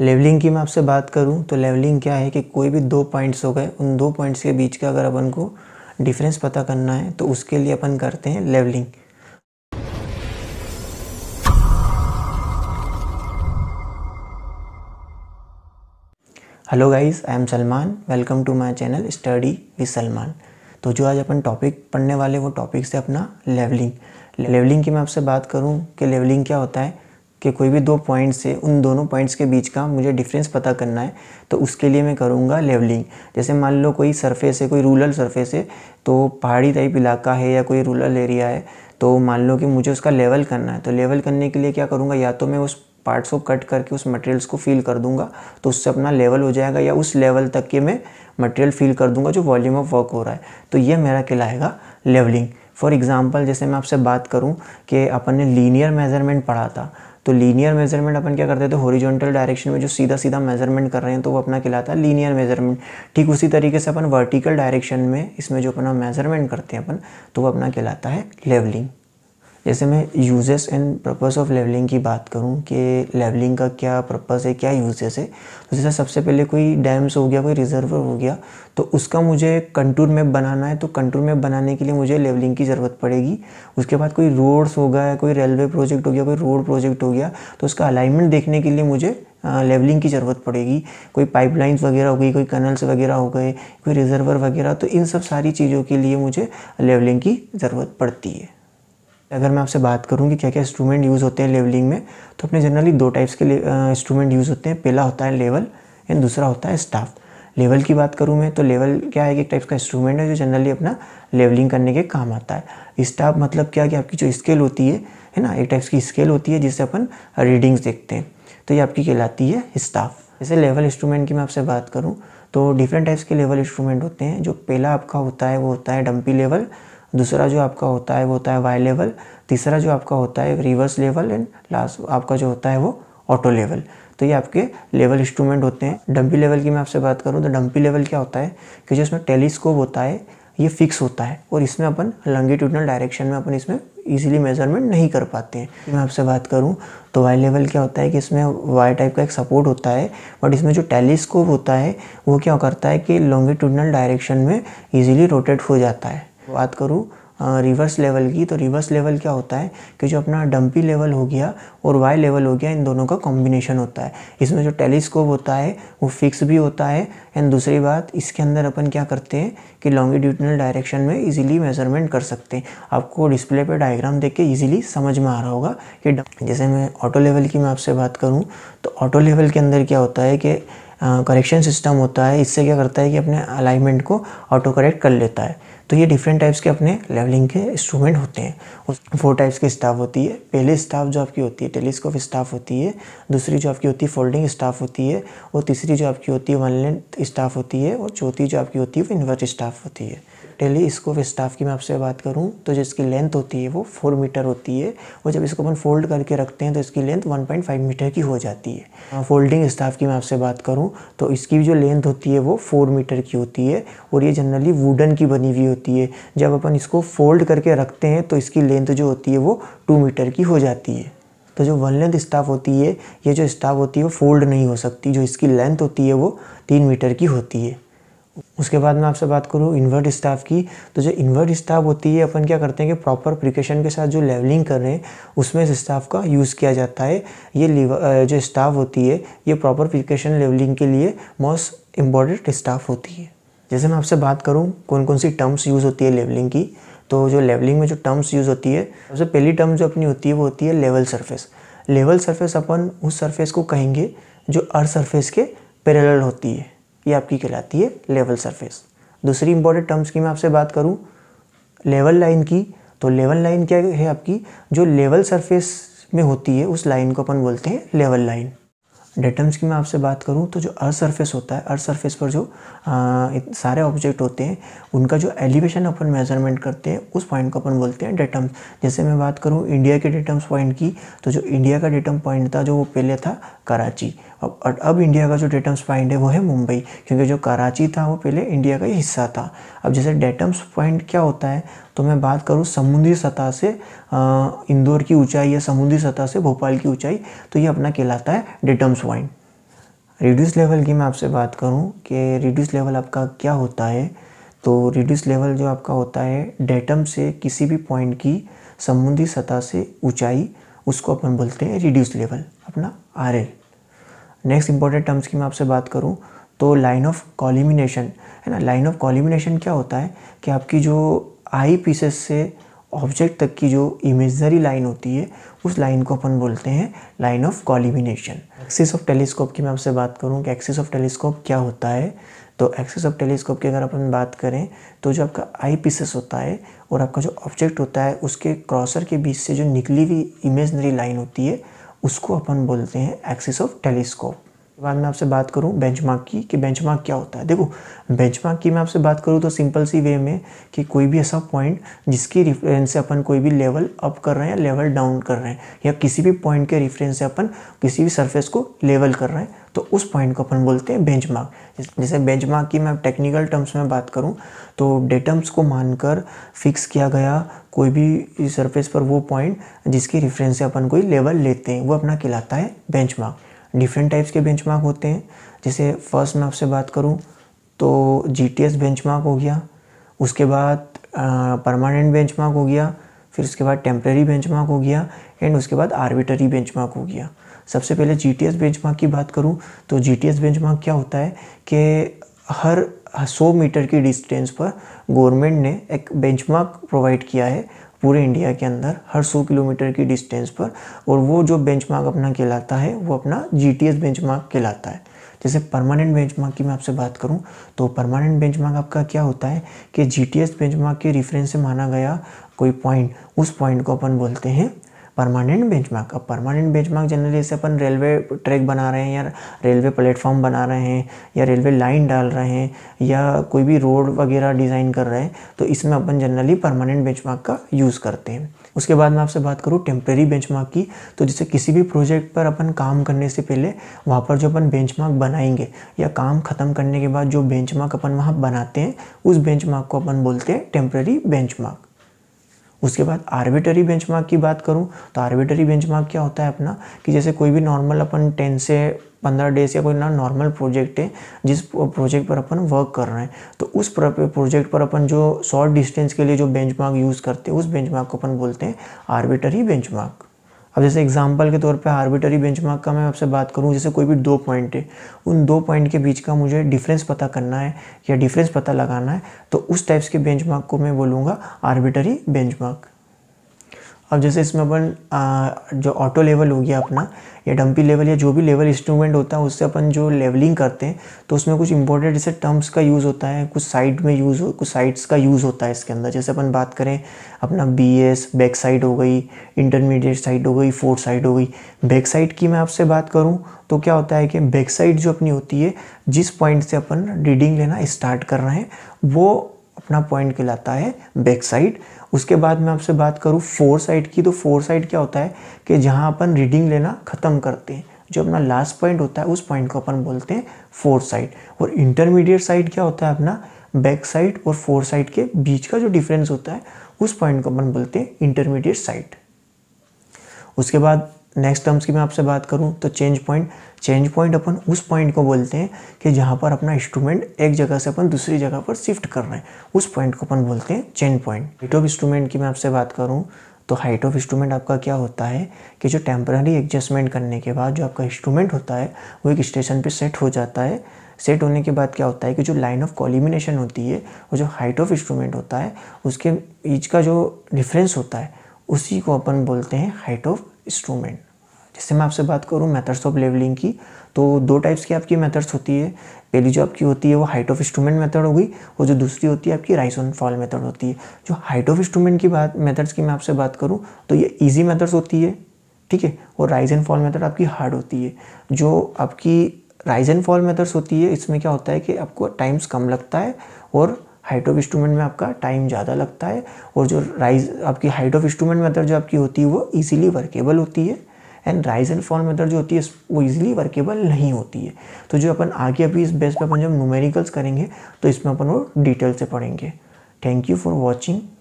levelling की मैं आपसे बात करूं तो लेवलिंग क्या है कि कोई भी दो पॉइंट्स हो गए उन दो पॉइंट्स के बीच का अगर अपन को डिफरेंस पता करना है तो उसके लिए अपन करते हैं levelling hello guys I am Salman welcome to my channel study with Salman तो जो आज अपन टॉपिक पढ़ने वाले वो टॉपिक से अपना लेवलिंग लेवलिंग की मैं आपसे बात करूं कि लेवलिंग क्या होता है के कोई भी दो पॉइंट्स है उन दोनों पॉइंट्स के बीच का मुझे डिफरेंस पता करना है तो उसके लिए मैं करूँगा लेवलिंग जैसे मान लो कोई सरफेस है कोई रूरल सरफेस है तो पहाड़ी टाइप इलाका है या कोई रूरल एरिया है तो मान लो कि मुझे उसका लेवल करना है तो लेवल करने के लिए क्या करूँगा या तो मैं उस पार्ट्स को कट करके उस मटेरियल्स को फ़िल कर दूंगा तो उससे अपना लेवल हो जाएगा या उस लेवल तक के मैं मटेरियल फ़िल कर दूंगा जो वॉल्यूम ऑफ वर्क हो रहा है तो ये मेरा कहलाएगा लेवलिंग फॉर एग्ज़ाम्पल जैसे मैं आपसे बात करूँ कि अपन ने लीनियर मेज़रमेंट पढ़ा था तो लीनियर मेजरमेंट अपन क्या करते थे हॉरिजॉन्टल डायरेक्शन में जो सीधा सीधा मेजरमेंट कर रहे हैं तो वो अपना कहलाता है लीनियर मेजरमेंट ठीक उसी तरीके से अपन वर्टिकल डायरेक्शन में इसमें जो अपना मेजरमेंट करते हैं अपन तो वो अपना कहलाता है लेवलिंग जैसे मैं uses and purpose of levelling की बात करूँ कि लेवलिंग का क्या पर्पस है क्या यूजेस है तो जैसे सबसे पहले कोई डैम्स हो गया कोई रिजर्वर हो गया तो उसका मुझे कंटूर मैप बनाना है तो कंटूर मैप बनाने के लिए मुझे लेवलिंग की ज़रूरत पड़ेगी उसके बाद कोई रोड्स हो गया कोई रेलवे प्रोजेक्ट हो गया कोई रोड प्रोजेक्ट हो गया तो उसका अलाइनमेंट देखने के लिए मुझे लेवलिंग की ज़रूरत पड़ेगी कोई पाइपलाइंस वगैरह हो गई कोई कनल्स वगैरह हो गए कोई रिजर्वर वगैरह तो इन सब सारी चीज़ों के लिए मुझे लेवलिंग की ज़रूरत पड़ती है अगर मैं आपसे बात करूं कि क्या क्या इंस्ट्रूमेंट यूज़ होते हैं लेवलिंग में तो अपने जनरली दो टाइप्स के इंस्ट्रूमेंट यूज़ होते हैं पहला होता है लेवल एंड दूसरा होता है स्टाफ लेवल की बात करूँ मैं तो लेवल क्या है कि एक टाइप का इंस्ट्रूमेंट है जो जनरली अपना लेवलिंग करने के काम आता है स्टाफ मतलब क्या कि आपकी जो स्केल होती है है ना एक टाइप्स की स्केल होती है जिससे अपन रीडिंग्स देखते हैं तो ये आपकी कहलाती है स्टाफ जैसे लेवल इंस्ट्रूमेंट की मैं आपसे बात करूँ तो डिफरेंट टाइप्स के लेवल इंस्ट्रूमेंट होते हैं जो पहला आपका होता है वो होता है डम्पी लेवल दूसरा जो आपका होता है वो होता है वाई लेवल तीसरा जो आपका होता है रिवर्स लेवल एंड लास्ट आपका जो होता है वो ऑटो लेवल तो ये आपके लेवल इंस्ट्रूमेंट होते हैं डम्पी लेवल की मैं आपसे बात करूँ तो डम्पी लेवल क्या होता है कि जो इसमें टेलीस्कोप होता है ये फिक्स होता है और इसमें अपन लंगिट्यूडनल डायरेक्शन में अपन इसमें इजीली मेजरमेंट नहीं कर पाते हैं मैं आपसे बात करूं तो वाई लेवल क्या होता है कि इसमें वाई टाइप का एक सपोर्ट होता है बट इसमें जो टेलीस्कोप होता है वो क्या करता है कि लॉन्गिट्यूडनल डायरेक्शन में इजीली रोटेट हो जाता है बात करूँ रिवर्स लेवल की तो रिवर्स लेवल क्या होता है कि जो अपना डम्पी लेवल हो गया और वाई लेवल हो गया इन दोनों का कॉम्बिनेशन होता है इसमें जो टेलीस्कोप होता है वो फिक्स भी होता है एंड दूसरी बात इसके अंदर अपन क्या करते हैं कि लॉन्गिट्यूडनल डायरेक्शन में इजीली मेजरमेंट कर सकते हैं आपको डिस्प्ले पर डायग्राम देख के ईजिली समझ में आ रहा होगा कि जैसे मैं ऑटो लेवल की मैं आपसे बात करूँ तो ऑटो लेवल के अंदर क्या होता है कि करेक्शन सिस्टम होता है इससे क्या करता है कि अपने अलाइनमेंट को ऑटो करेक्ट कर लेता है तो ये डिफरेंट टाइप्स के अपने लेवलिंग के इंस्ट्रूमेंट होते हैं उस फोर टाइप्स की स्टाफ होती है पहली स्टाफ जो आपकी होती है टेलीस्कोप स्टाफ होती है दूसरी जो आपकी होती है फोल्डिंग स्टाफ होती है और तीसरी जो आपकी होती है वन लेंथ स्टाफ होती है और चौथी जो आपकी होती है वो इन्वर्ट स्टाफ होती है टेली स्कोप स्टाफ की मैं आपसे बात करूँ तो जो इसकी लेंथ होती है वो फोर मीटर होती है और जब इसको अपन फोल्ड करके रखते हैं तो इसकी length one point five metre की हो जाती है फोल्डिंग हाँ, स्टाफ की मैं आपसे बात करूँ तो इसकी जो लेंथ होती है वो फोर मीटर की होती है और ये जनरली वुडन की बनी हुई होती है जब अपन इसको फोल्ड करके रखते हैं तो इसकी लेंथ जो होती है वो टू मीटर की हो जाती है तो जो वन लेंथ स्टाफ होती है ये जो स्टाफ होती है वो फोल्ड नहीं हो सकती जो इसकी लेंथ होती है वो तीन मीटर की होती है उसके बाद मैं आपसे बात करूँ इन्वर्ट स्टाफ की तो जो इन्वर्ट स्टाफ होती है अपन क्या करते हैं कि प्रॉपर प्रिकेशन के साथ जो लेवलिंग कर रहे हैं उसमें इस स्टाफ का यूज़ किया जाता है ये जो स्टाफ होती है ये प्रॉपर प्रिकेशन लेवलिंग के लिए मोस्ट इम्पॉर्टेंट स्टाफ होती है जैसे मैं आपसे बात करूँ कौन कौन सी टर्म्स यूज़ होती है लेवलिंग की तो जो लेवलिंग में जो टर्म्स यूज़ होती है सबसे पहली टर्म जो अपनी होती है वो होती है लेवल सरफेस लेवल सरफेस अपन उस सरफेस को कहेंगे जो अर्थ सरफेस के पैरेलल होती है ये आपकी कहलाती है लेवल सरफेस दूसरी इंपॉर्टेंट टर्म्स की मैं आपसे बात करूँ लेवल लाइन की तो लेवल लाइन क्या है आपकी जो लेवल सरफेस में होती है उस लाइन को अपन बोलते हैं लेवल लाइन डेटम्स की मैं आपसे बात करूं तो जो अर्थ सरफेस होता है अर्थ सरफेस पर जो आ, सारे ऑब्जेक्ट होते हैं उनका जो एलिवेशन अपन मेजरमेंट करते हैं उस पॉइंट को अपन बोलते हैं डेटम्स जैसे मैं बात करूं इंडिया के डेटम्स पॉइंट की तो जो इंडिया का डेटम पॉइंट था जो वो पहले था कराची अब अब इंडिया का जो डेटम्स पॉइंट है वो है मुंबई क्योंकि जो कराची था वो पहले इंडिया का ही हिस्सा था अब जैसे डेटम्स पॉइंट क्या होता है तो मैं बात करूँ समुद्री सतह से इंदौर की ऊंचाई या समुद्री सतह से भोपाल की ऊंचाई तो ये अपना कहलाता है डेटम्स वाइन रिड्यूस लेवल की मैं आपसे बात करूँ कि रिड्यूस लेवल आपका क्या होता है तो रिड्यूस लेवल जो आपका होता है डेटम से किसी भी पॉइंट की समुद्री सतह से ऊंचाई उसको अपन बोलते हैं रिड्यूस लेवल अपना आर नेक्स्ट इंपॉर्टेंट टर्म्स की मैं आपसे बात करूँ तो लाइन ऑफ कॉलिमिनेशन है ना लाइन ऑफ कॉलिमिनेशन क्या होता है कि आपकी जो आई पीसेस से ऑब्जेक्ट तक की जो इमेजनरी लाइन होती है उस लाइन को अपन बोलते हैं line of collimation axis of telescope की मैं आपसे बात करूं कि एक्सिस ऑफ टेलीस्कोप क्या होता है तो एक्सिस ऑफ टेलीस्कोप की अगर अपन बात करें तो जो आपका आई पीसेस होता है और आपका जो ऑब्जेक्ट होता है उसके क्रॉसर के बीच से जो निकली हुई इमेजनरी लाइन होती है उसको अपन बोलते हैं एक्सिस ऑफ टेलीस्कोप उसके बाद मैं आपसे बात करूँ बेंच की कि बेंच क्या होता है देखो बेंच की मैं आपसे बात करूँ तो सिंपल सी वे में कि कोई भी ऐसा पॉइंट जिसकी रेफरेंस से अपन कोई भी लेवल अप कर रहे हैं या लेवल डाउन कर रहे हैं या किसी भी पॉइंट के रिफरेंस से अपन किसी भी सरफेस को लेवल कर रहे हैं तो उस पॉइंट को अपन बोलते हैं बेंच जैसे बेंच की मैं टेक्निकल टर्म्स में बात करूँ तो डेटम्स को मानकर फिक्स किया गया कोई भी सरफेस पर वो पॉइंट जिसके रेफरेंस से अपन कोई लेवल लेते हैं वो अपना कहलाता है बेंचमार्क डिफरेंट टाइप्स के बेंचमार्क होते हैं जैसे फर्स्ट मैं आपसे बात करूँ तो जी टी एस बेंचमार्क हो गया उसके बाद परमानेंट बेंचमार्क हो गया फिर उसके बाद टेम्प्रेरी बेंचमार्क हो गया एंड उसके बाद आर्बिटरी बेंचमार्क हो गया सबसे पहले जी टी एस बेंचमार्क की बात करूँ तो जी टी एस बेंचमार्क क्या होता है कि हर 100 मीटर की डिस्टेंस पर गवर्नमेंट ने एक बेंचमार्क प्रोवाइड किया है पूरे इंडिया के अंदर हर 100 किलोमीटर की डिस्टेंस पर और वो जो बेंचमार्क अपना कहलाता है वो अपना जी टी बेंचमार्क कहलाता है जैसे परमानेंट बेंचमार्क की मैं आपसे बात करूं तो परमानेंट बेंचमार्क आपका क्या होता है कि जी टी बेंचमार्क के रिफरेंस से माना गया कोई पॉइंट उस पॉइंट को अपन बोलते हैं परमानेंट बेंचमार्क अब परमानेंट बेंचमार्क जनरली जैसे अपन रेलवे ट्रैक बना रहे हैं या रेलवे प्लेटफॉर्म बना रहे हैं या रेलवे लाइन डाल रहे हैं या कोई भी रोड वगैरह डिज़ाइन कर रहे हैं तो इसमें अपन जनरली परमानेंट बेंचमार्क का यूज़ करते हैं उसके बाद मैं आपसे बात करूँ टेम्प्रेरी बेंचमार्क की तो जैसे किसी भी प्रोजेक्ट पर अपन काम करने से पहले वहाँ पर जो अपन बेंचमार्क बनाएंगे या काम ख़त्म करने के बाद जो बेंचमार्क अपन वहाँ बनाते हैं उस बेंचमार्क को अपन बोलते हैं टेम्प्रेरी बेंचमार्क उसके बाद आर्बिटरी बेंचमार्क की बात करूं तो आर्बिटरी बेंचमार्क क्या होता है अपना कि जैसे कोई भी नॉर्मल अपन टेन से पंद्रह डेज या कोई ना नॉर्मल प्रोजेक्ट है जिस प्रोजेक्ट पर अपन वर्क कर रहे हैं तो उस प्रोजेक्ट पर अपन जो शॉर्ट डिस्टेंस के लिए जो बेंचमार्क यूज़ करते हैं उस बेंचमार्क को अपन बोलते हैं आर्बिटरी बेंचमार्क अब जैसे एग्जांपल के तौर पे आर्बिटरी बेंचमार्क का मैं आपसे बात करूँ जैसे कोई भी दो पॉइंट है उन दो पॉइंट के बीच का मुझे डिफरेंस पता करना है या डिफरेंस पता लगाना है तो उस टाइप्स के बेंचमार्क को मैं बोलूँगा आर्बिटरी बेंचमार्क अब जैसे इसमें अपन जो ऑटो लेवल हो गया अपना या डम्पी लेवल या जो भी लेवल इंस्ट्रूमेंट होता है उससे अपन जो लेवलिंग करते हैं तो उसमें कुछ इंपॉर्टेंट जैसे टर्म्स का यूज़ होता है कुछ साइड में यूज़ हो कुछ साइड्स का यूज़ होता है इसके अंदर जैसे अपन बात करें अपना बी एस बैक साइड हो गई इंटरमीडिएट साइड हो गई फोर्थ साइड हो गई बैक साइड की मैं आपसे बात करूँ तो क्या होता है कि बैक साइड जो अपनी होती है जिस पॉइंट से अपन रीडिंग लेना स्टार्ट कर रहे हैं वो अपना पॉइंट कहलाता है बैक साइड उसके बाद मैं आपसे बात करूँ फोर साइड की तो फोर साइड क्या होता है कि जहाँ अपन रीडिंग लेना ख़त्म करते हैं जो अपना लास्ट पॉइंट होता है उस पॉइंट को अपन बोलते हैं फोर साइड और इंटरमीडिएट साइड क्या होता है अपना बैक साइड और फोर साइड के बीच का जो डिफरेंस होता है उस पॉइंट को अपन बोलते हैं इंटरमीडिएट साइड उसके बाद नेक्स्ट टर्म्स की मैं आपसे बात करूं तो चेंज पॉइंट चेंज पॉइंट अपन उस पॉइंट को बोलते हैं कि जहां पर अपना इंस्ट्रूमेंट एक जगह से अपन दूसरी जगह पर शिफ्ट कर रहे हैं उस पॉइंट को अपन बोलते हैं change point height of instrument की मैं आपसे बात करूं तो हाइट ऑफ इंस्ट्रूमेंट आपका क्या होता है कि जो टेम्पररी एडजस्टमेंट करने के बाद जो आपका इंस्ट्रूमेंट होता है वो एक स्टेशन पर सेट हो जाता है सेट होने के बाद क्या होता है कि जो लाइन ऑफ कॉलिमिनेशन होती है और जो हाइट ऑफ इंस्ट्रूमेंट होता है उसके बीच का जो डिफरेंस होता है उसी को अपन बोलते हैं हाइट ऑफ इंस्ट्रूमेंट जैसे मैं आपसे बात करूँ मेथड्स ऑफ लेवलिंग की तो दो टाइप्स की आपकी मेथड्स होती है पहली जो आपकी होती है वो हाइट ऑफ इंस्ट्रूमेंट मेथड हो गई और जो दूसरी होती है आपकी राइस ऑन फॉल मेथड होती है जो हाइट ऑफ इंस्ट्रूमेंट की बात मेथड्स की मैं आपसे बात करूँ तो ये ईजी मेथड्स होती है ठीक है और राइज एंड फॉल मेथड आपकी हार्ड होती है जो आपकी राइज एंड फॉल मेथड्स होती है इसमें क्या होता है कि आपको टाइम्स कम लगता है और हाइट ऑफ इंस्ट्रूमेंट में आपका टाइम ज़्यादा लगता है और जो राइज आपकी हाइट ऑफ इंस्ट्रूमेंट मेथड जो आपकी होती है वो ईजिली वर्केबल होती है and rise and fall method जो होती है वो इजीली वर्केबल नहीं होती है तो जो अपन आगे अभी इस बेस पर अपन जब न्यूमेरिकल्स करेंगे तो इसमें अपन वो डिटेल से पढ़ेंगे थैंक यू फॉर वॉचिंग